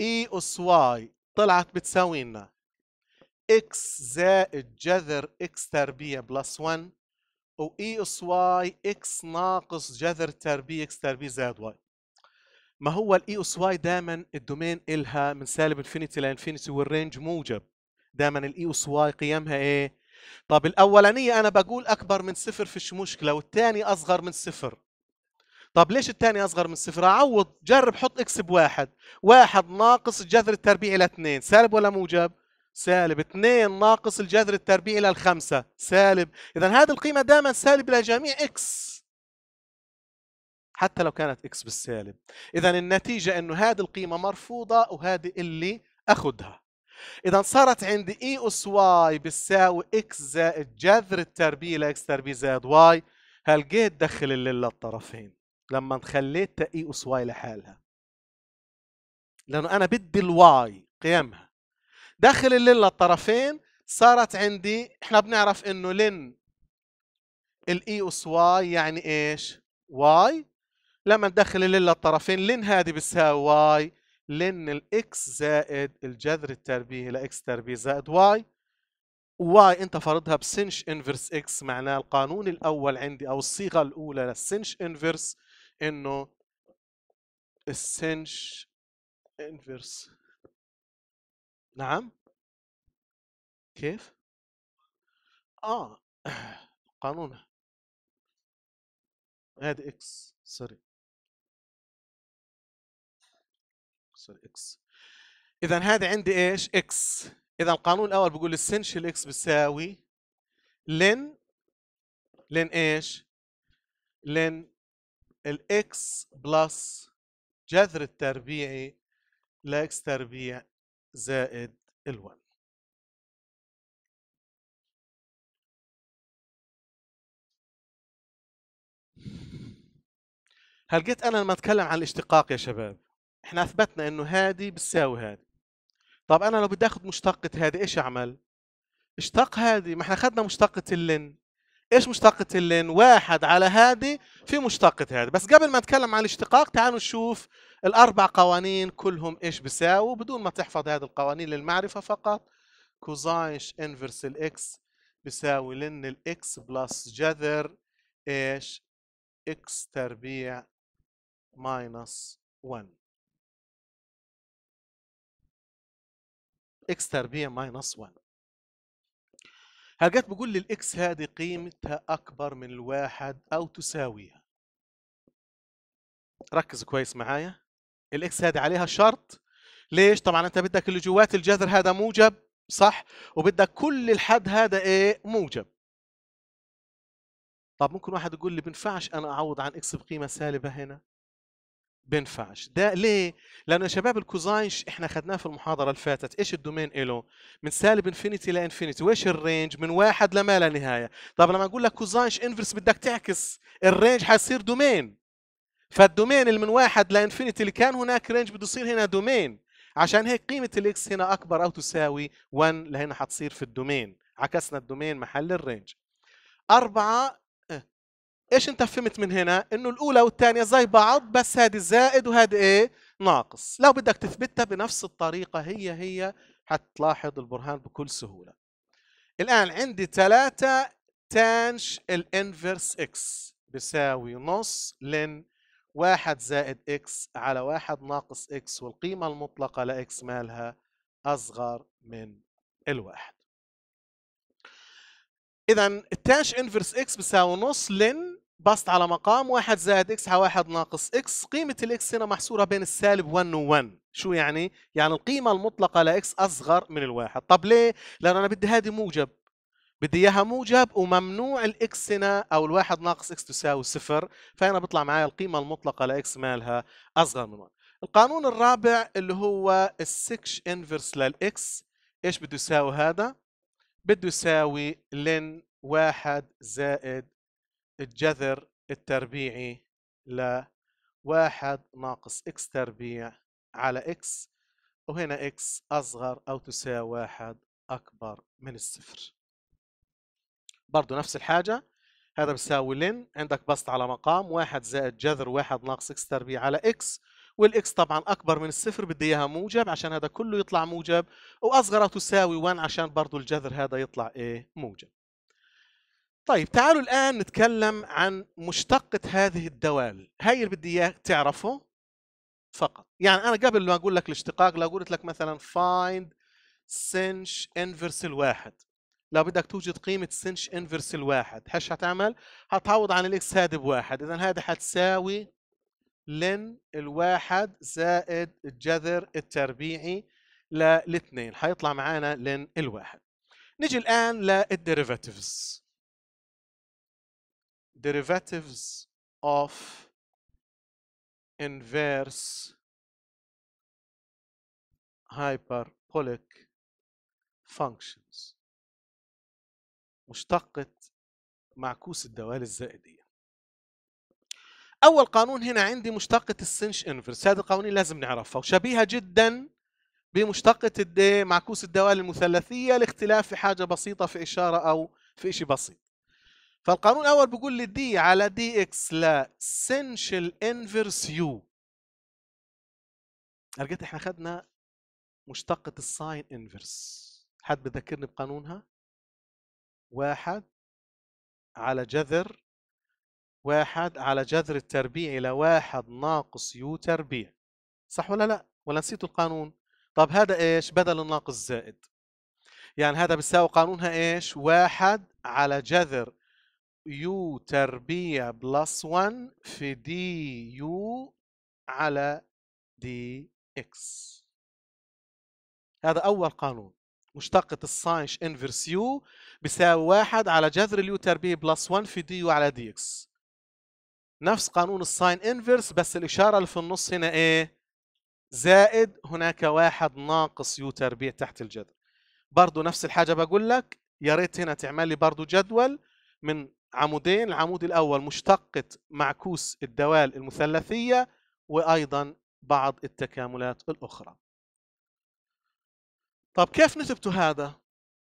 اي e اس واي طلعت بتساوي لنا اكس زائد جذر اكس تربيع بلس 1 واي اس واي اكس ناقص جذر تربيع اكس تربيع زائد واي ما هو الاي اس e واي دائما الدومين إلها من سالب انفينيتي لانفينيتي والرينج موجب دائما الاي اس واي قيمها ايه؟ طب الاولانيه انا بقول اكبر من صفر فيش مشكله والثاني اصغر من صفر طب ليش الثاني اصغر من صفر اعوض جرب حط اكس بواحد واحد ناقص الجذر التربيعي لاتنين سالب ولا موجب سالب اثنين ناقص الجذر التربيعي إلى الخمسة سالب إذا هذه القيمة دائما سالب لجميع إكس حتى لو كانت إكس بالسالب إذا النتيجة أنه هذه القيمة مرفوضة وهذه اللي أخذها اذا صارت عندي اي e اس واي بتساوي اكس زائد جذر التربيع لاكس تربيع زائد واي هل جيت تدخل الليله الطرفين لما خليت اي e اس واي لحالها لانه انا بدي الواي قيمها داخل الليله الطرفين صارت عندي احنا بنعرف انه لن الاي e اس واي يعني ايش؟ واي لما ندخل الليله الطرفين لن هذه بتساوي واي لأن الإكس زائد الجذر التربيعي لإكس تربيع زائد واي واي أنت فرضها بسنش إنفرس إكس معناه القانون الأول عندي أو الصيغة الأولى للسنش إنفرس إنه السنش إنفرس نعم كيف؟ آه [clears throat] قانون هذا إكس سوري يصير اكس اذا هذا عندي ايش اكس اذا القانون الاول بيقول السنشل اكس بتساوي لن لن ايش لن الاكس بلس جذر التربيعي لاكس تربيع زائد ال1 هل قلت انا لما اتكلم عن الاشتقاق يا شباب احنا اثبتنا انه هادي بتساوي هادي طب انا لو بدي اخذ مشتقة هادي ايش اعمل اشتق هادي ما احنا اخذنا مشتقة اللين ايش مشتقة اللين واحد على هادي في مشتقة هادي بس قبل ما اتكلم عن الاشتقاق تعالوا نشوف الاربع قوانين كلهم ايش بيساووا بدون ما تحفظ هذه القوانين للمعرفة فقط كوزاينش انفرس الاكس بيساوي لن الاكس بلس جذر ايش اكس تربيع ماينس 1 اكس تربيع ماينص 1 حاجات بقول لي الاكس هذه قيمتها اكبر من الواحد او تساويها ركز كويس معايا الاكس هذه عليها شرط ليش طبعا انت بدك اللي جوات الجذر هذا موجب صح وبدك كل الحد هذا ايه موجب طب ممكن واحد يقول لي بنفعش انا اعوض عن اكس بقيمه سالبه هنا بينفعش ده ليه لانه يا شباب الكوزاينش احنا خدناه في المحاضره اللي فاتت ايش الدومين له من سالب انفينيتي لانفينيتي وايش الرينج من واحد لما لا نهايه طب لما اقول لك كوزاينش انفرس بدك تعكس الرينج حيصير دومين فالدومين اللي من واحد لانفينيتي اللي كان هناك رينج بده يصير هنا دومين عشان هيك قيمه الاكس هنا اكبر او تساوي 1 لهنا حتصير في الدومين عكسنا الدومين محل الرينج أربعة ايش انت فهمت من هنا انه الاولى والثانيه زي بعض بس هذه زائد وهذه ايه ناقص لو بدك تثبتها بنفس الطريقه هي هي حتلاحظ البرهان بكل سهوله الان عندي ثلاثة تانش الانفرس اكس بيساوي نص لن واحد زائد اكس على واحد ناقص اكس والقيمة المطلقة لإكس مالها أصغر من الواحد. إذا التانش انفرس اكس بيساوي نص لن بسط على مقام 1 زائد اكس على 1 ناقص اكس قيمة الاكس هنا محصورة بين السالب 1 و 1 شو يعني؟ يعني القيمة المطلقة لاكس أصغر من الواحد طب ليه؟ لأنه أنا بدي هذه موجب بدي اياها موجب وممنوع الاكس هنا او الواحد ناقص اكس تساوي صفر فهنا بيطلع معي القيمه المطلقه لاكس مالها اصغر من 1 القانون الرابع اللي هو السكش انفرس للاكس ايش بده يساوي هذا بده يساوي لن واحد زائد الجذر التربيعي ل واحد ناقص x تربيع على x وهنا x أصغر أو تساوي واحد أكبر من الصفر برضو نفس الحاجة هذا بيساوي لن عندك بسط على مقام واحد زائد جذر واحد ناقص x تربيع على x والاكس طبعا اكبر من الصفر بدي اياها موجب عشان هذا كله يطلع موجب واصغر أو تساوي 1 عشان برضه الجذر هذا يطلع ايه موجب طيب تعالوا الآن نتكلم عن مشتقة هذه الدوال هاي اللي بدي إياك تعرفه فقط يعني أنا قبل ما أقول لك الاشتقاق لو قلت لك مثلا find سنش انفرس الواحد لو بدك توجد قيمة سنش انفرس الواحد هش هتعمل؟ هتعوض عن الاكس هاد بواحد إذا هذا هتساوي لن الواحد زائد الجذر التربيعي للاثنين هيطلع معانا لن الواحد نجي الآن للديريفاتيفز derivatives of inverse hyperbolic functions مشتقة معكوس الدوال الزائدية أول قانون هنا عندي مشتقة السنش انفرس هذا القوانين لازم نعرفها وشبيهة جدا بمشتقة معكوس الدوال المثلثية لاختلاف في حاجة بسيطة في إشارة أو في إشي بسيط فالقانون الاول بيقول لي دي على دي اكس لا سنشال انفرس يو رجعت احنا خدنا مشتقة الساين انفرس حد بذكرني بقانونها واحد على جذر واحد على جذر التربيع إلى واحد ناقص يو تربيع صح ولا لا ولا نسيتوا القانون طب هذا إيش بدل الناقص زائد يعني هذا بيساوي قانونها إيش واحد على جذر يو تربيع بلس 1 في دي يو على دي اكس هذا اول قانون مشتقة الساينش انفرس يو بيساوي واحد على جذر اليو تربيع بلس 1 في دي يو على دي اكس نفس قانون الساين انفرس بس الاشارة اللي في النص هنا ايه زائد هناك واحد ناقص يو تربيع تحت الجذر برضو نفس الحاجة بقول لك يا ريت هنا تعمل لي برضو جدول من عمودين العمود الأول مشتقة معكوس الدوال المثلثية وأيضا بعض التكاملات الأخرى طب كيف نثبته هذا؟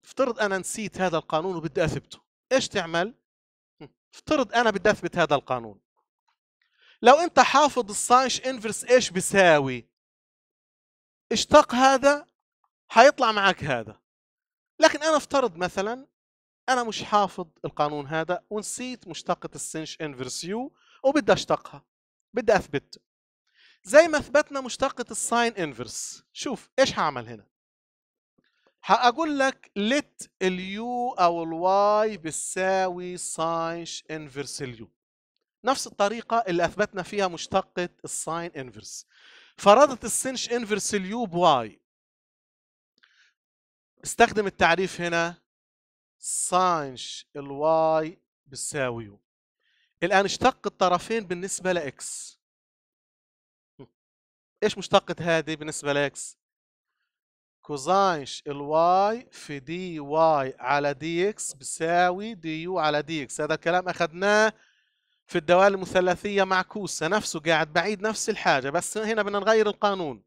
افترض أنا نسيت هذا القانون وبدي أثبته إيش تعمل؟ افترض أنا بدي أثبت هذا القانون لو أنت حافظ الساينش انفرس إيش بيساوي؟ اشتق هذا حيطلع معك هذا لكن أنا افترض مثلا انا مش حافظ القانون هذا ونسيت مشتقه السنش انفرس يو وبدي اشتقها بدي اثبت زي ما اثبتنا مشتقه الساين انفرس شوف ايش هعمل هنا هاقول لك ليت اليو او الواي بتساوي ساين انفرس اليو نفس الطريقه اللي اثبتنا فيها مشتقه الساين انفرس فرضت السنش انفرس اليو بواي استخدم التعريف هنا ساينش الواي بتساوي الآن اشتق الطرفين بالنسبة لإكس إيش مشتقة هذه بالنسبة لإكس؟ كوزاينش الواي في دي واي على دي إكس بيساوي دي يو على دي إكس هذا الكلام أخذناه في الدوال المثلثية معكوسة نفسه قاعد بعيد نفس الحاجة بس هنا بدنا نغير القانون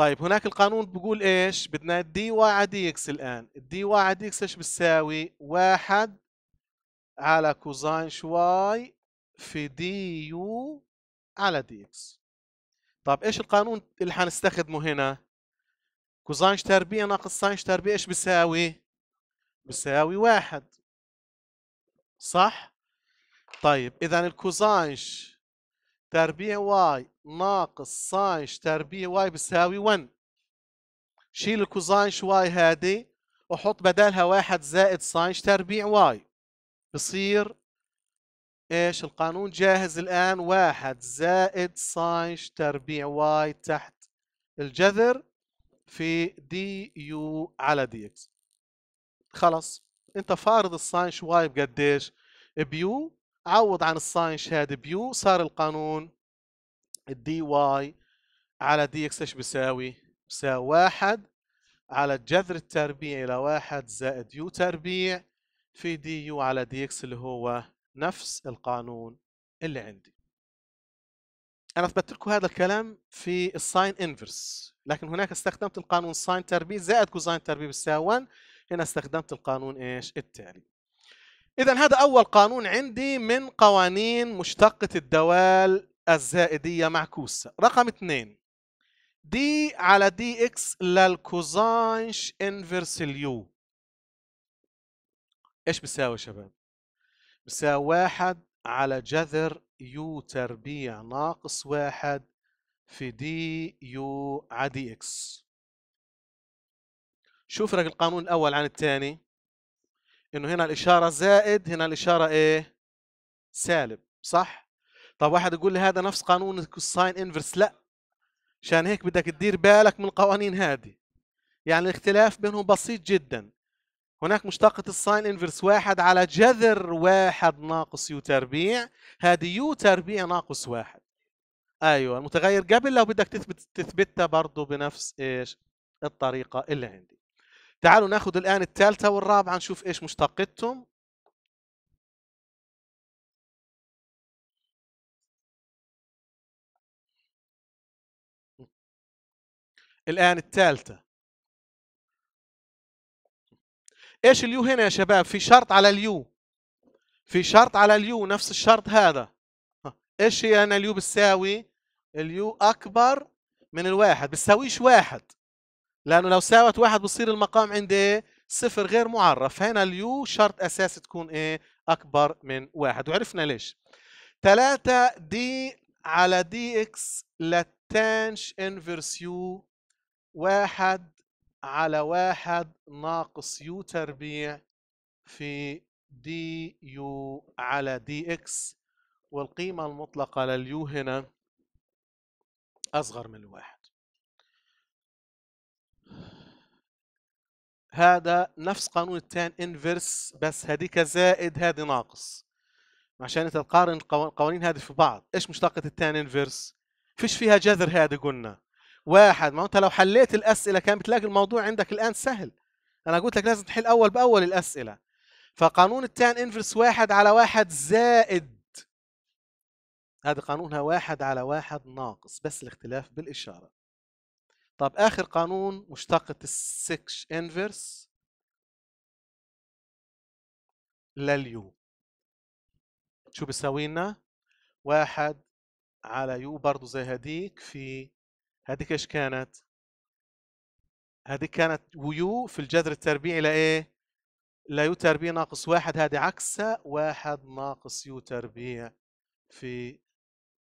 طيب هناك القانون بيقول ايش؟ بدنا الدي واي على دي اكس الان، الدي واي على دي اكس ايش بتساوي؟ واحد على كوزاين شواي في دي يو على دي اكس. طيب ايش القانون اللي حنستخدمه هنا؟ كوزاين تربيع ناقص ساين تربيع ايش بيساوي؟ بيساوي واحد. صح؟ طيب اذا الكوزاين تربيع واي ناقص ساينش تربيع واي بيساوي 1 شيل الكوزاينش واي هادي وحط بدالها واحد زائد ساينش تربيع واي بصير ايش القانون جاهز الان واحد زائد ساينش تربيع واي تحت الجذر في دي يو على دي اكس خلص انت فارض الساينش واي بقديش بيو عوض عن الساين شهاده بيو صار القانون الدي واي على دي اكس ايش بيساوي؟ بيساوي واحد على جذر التربيع الى واحد زائد يو تربيع في دي يو على دي اكس اللي هو نفس القانون اللي عندي. انا اثبت لكم هذا الكلام في الساين انفرس لكن هناك استخدمت القانون ساين تربيع زائد كوزاين تربيع بيساوي 1 هنا استخدمت القانون ايش؟ التالي. إذا هذا أول قانون عندي من قوانين مشتقة الدوال الزائدية معكوسة رقم اثنين دي على دي اكس للكوزانش انفرس اليو ايش بيساوي يا شباب؟ بيساوي واحد على جذر يو تربيع ناقص واحد في دي يو على دي اكس شوف رجل القانون الأول عن الثاني انه هنا الاشاره زائد هنا الاشاره ايه سالب صح طب واحد يقول لي هذا نفس قانون الساين انفرس لا عشان هيك بدك تدير بالك من القوانين هذه يعني الاختلاف بينهم بسيط جدا هناك مشتقة الساين انفرس واحد على جذر واحد ناقص يو تربيع هذه يو تربيع ناقص واحد ايوه المتغير قبل لو بدك تثبت تثبتها برضه بنفس ايش الطريقة اللي عندي تعالوا ناخذ الان الثالثه والرابعه نشوف ايش مشتقتهم الان الثالثه ايش اليو هنا يا شباب في شرط على اليو في شرط على اليو نفس الشرط هذا ايش هي انا اليو بتساوي اليو اكبر من الواحد بتساويش واحد لانه لو ساوت واحد بصير المقام عندي صفر غير معرف هنا اليو شرط اساسي تكون ايه اكبر من واحد وعرفنا ليش 3 دي على دي اكس للتانش انفرس يو واحد على واحد ناقص يو تربيع في دي يو على دي اكس والقيمة المطلقة لليو هنا أصغر من الواحد هذا نفس قانون التان انفرس بس هذيك زائد هذه ناقص عشان انت تقارن القوانين هذه في بعض ايش مشتقة التان انفرس فيش فيها جذر هذه قلنا واحد ما انت لو حليت الاسئله كان بتلاقي الموضوع عندك الان سهل انا قلت لك لازم تحل اول باول الاسئله فقانون التان انفرس واحد على واحد زائد هذا قانونها واحد على واحد ناقص بس الاختلاف بالاشاره طب اخر قانون مشتقة السكش انفرس لليو شو بيساوي لنا واحد على يو برضو زي هديك في هديك ايش كانت هذيك كانت ويو في الجذر التربيعي لايه؟ ليو تربيع ناقص واحد هذه عكسها واحد ناقص يو تربيع في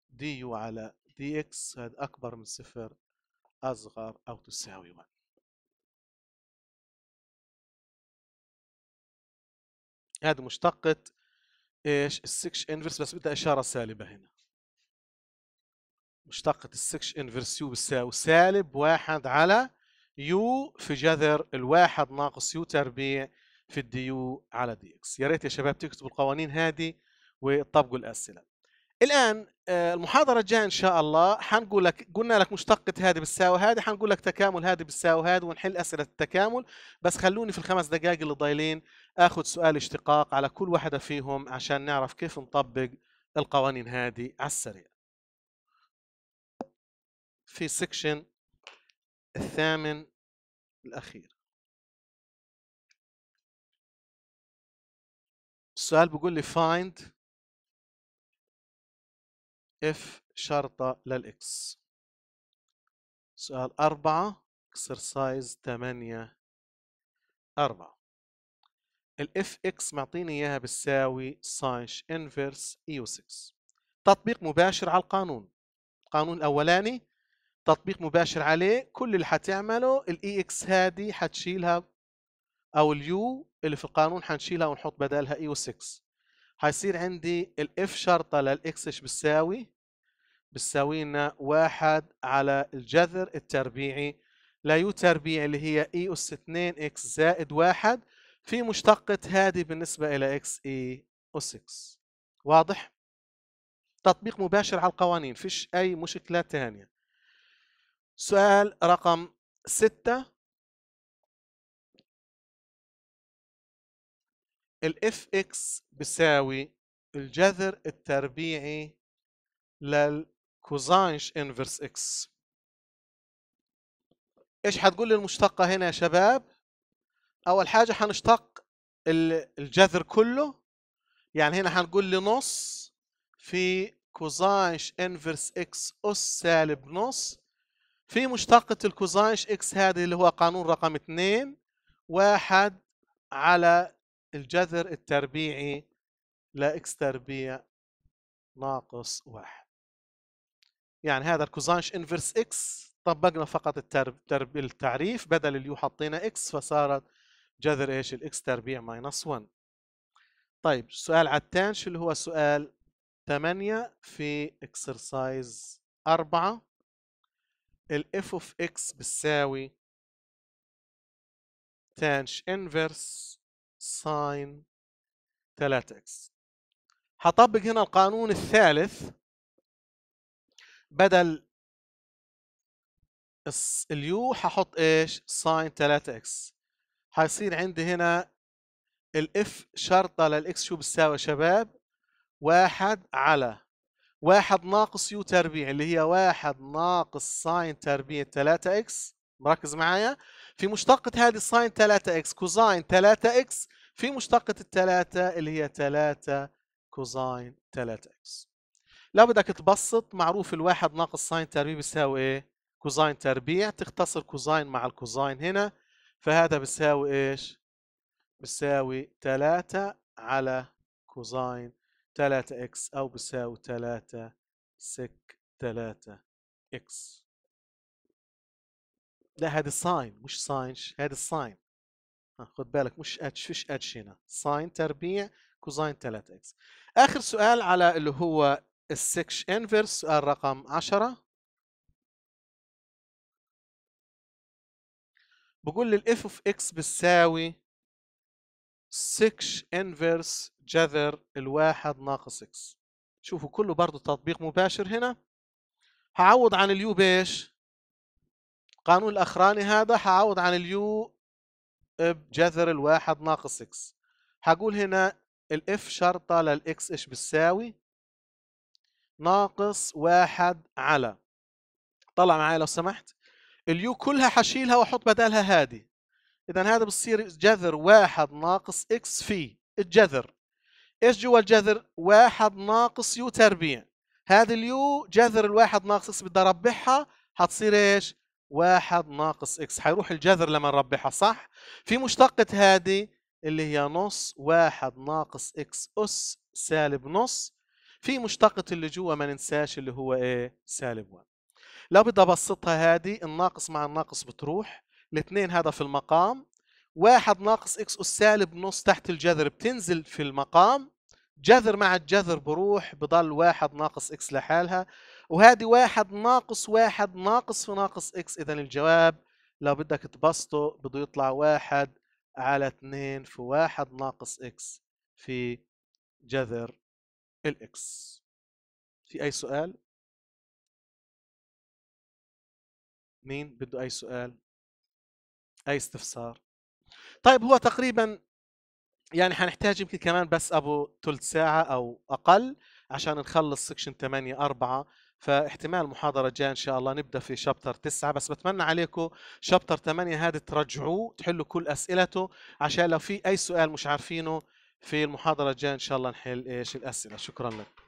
دي يو على دي اكس هذا اكبر من صفر أصغر أو تساوي 1 هذه مشتقة ايش السكش انفرس بس بدها إشارة سالبة هنا مشتقة السكش انفرس يو بتساوي سالب واحد على يو في جذر الواحد ناقص يو تربيع في الديو على دي اكس يا ريت يا شباب تكتبوا القوانين هذه وتطبقوا الأسئلة الان آه، المحاضرة الجاية إن شاء الله حنقول لك قلنا لك مشتقة هذه بتساوي هذه حنقول لك تكامل هذه بتساوي هذه ونحل أسئلة التكامل بس خلوني في الخمس دقائق اللي ضايلين آخذ سؤال اشتقاق على كل واحدة فيهم عشان نعرف كيف نطبق القوانين هذه على السريع في سكشن الثامن الأخير السؤال بيقول لي فايند اف شرطة للإكس سؤال أربعة اكسرسايز تمانية أربعة الاف اكس معطيني إياها بتساوي ساينش انفرس ايو e 6 تطبيق مباشر على القانون القانون الأولاني تطبيق مباشر عليه كل اللي حتعمله الاي اكس e هادي حتشيلها أو اليو اللي في القانون حنشيلها ونحط بدالها ايو e 6 حيصير عندي الاف شرطه للاكس ايش بتساوي بتساوي لنا واحد على الجذر التربيعي ليو تربيعي اللي هي اي e اس 2 اكس زائد واحد في مشتقة هذه بالنسبة إلى اكس اي e اس اكس واضح؟ تطبيق مباشر على القوانين فيش أي مشكلة تانية سؤال رقم ستة الاف اكس بيساوي الجذر التربيعي للكوزانش انفرس اكس ايش حتقول لي المشتقه هنا يا شباب اول حاجه حنشتق الجذر كله يعني هنا حنقول لي نص في كوزانش انفرس اكس اس سالب نص في مشتقة الكوزانش اكس هذه اللي هو قانون رقم 2 واحد على الجذر التربيعي لإكس تربيع ناقص واحد يعني هذا الكوزانش انفرس إكس طبقنا فقط الترب التعريف بدل اليو حطينا إكس فصارت جذر إيش الإكس تربيع ماينص 1 طيب السؤال على التانش اللي هو سؤال 8 في اكسرسايز 4 الاف اوف اكس بتساوي تانش انفرس ساين 3 اكس هطبق هنا القانون الثالث بدل اليو هحط ايش ساين 3 اكس هيصير عندي هنا الاف شرطه للاكس شو بتساوي شباب واحد على واحد ناقص يو تربيع اللي هي واحد ناقص ساين تربيع 3 اكس مركز معايا في مشتقة هذه الساين 3x كوزاين 3x في مشتقة الثلاثة اللي هي 3 كوزاين 3x لو بدك تبسط معروف الواحد ناقص ساين تربيع بيساوي ايه؟ كوزاين تربيع تختصر كوزاين مع الكوزاين هنا فهذا بيساوي ايش؟ بيساوي 3 على كوزاين 3 اكس او بيساوي 3 سك 3 اكس لا هذه ساين مش ساين هذه الساين آه، خد بالك مش اتش فيش اتش هنا ساين تربيع كوزاين 3 اكس اخر سؤال على اللي هو السكش انفرس سؤال رقم 10 بقول لي الاف اوف اكس بتساوي سكش انفرس جذر الواحد ناقص اكس شوفوا كله برضه تطبيق مباشر هنا هعوض عن اليو بايش القانون الاخراني هذا حعوض عن اليو بجذر الواحد ناقص اكس حقول هنا الاف شرطه للاكس ايش بتساوي ناقص واحد على طلع معي لو سمحت اليو كلها حشيلها واحط بدالها هادي اذا هذا بتصير جذر واحد ناقص اكس في الجذر ايش جوا الجذر واحد ناقص يو تربيع هذه اليو جذر الواحد ناقص اكس بدي اربحها حتصير ايش واحد ناقص إكس حيروح الجذر لما نربحها صح؟ في مشتقة هذه اللي هي نص واحد ناقص إكس أس سالب نص في مشتقة اللي جوا ما ننساش اللي هو إيه؟ سالب 1 لو بدي أبسطها هذه الناقص مع الناقص بتروح الاثنين هذا في المقام واحد ناقص إكس أس سالب نص تحت الجذر بتنزل في المقام جذر مع الجذر بروح بضل واحد ناقص إكس لحالها وهذه واحد ناقص واحد ناقص في ناقص اكس اذا الجواب لو بدك تبسطه بده يطلع واحد على اتنين في واحد ناقص اكس في جذر الاكس في اي سؤال مين بده اي سؤال اي استفسار طيب هو تقريبا يعني حنحتاج يمكن كمان بس ابو ثلث ساعه او اقل عشان نخلص سكشن 8 4 فاحتمال محاضرة الجاية إن شاء الله نبدأ في شابتر تسعة بس بتمنى عليكم شابتر تمانية هذا ترجعوه تحلوا كل أسئلته عشان لو في أي سؤال مش عارفينه في المحاضرة الجاية إن شاء الله نحل إيش الأسئلة شكرا لك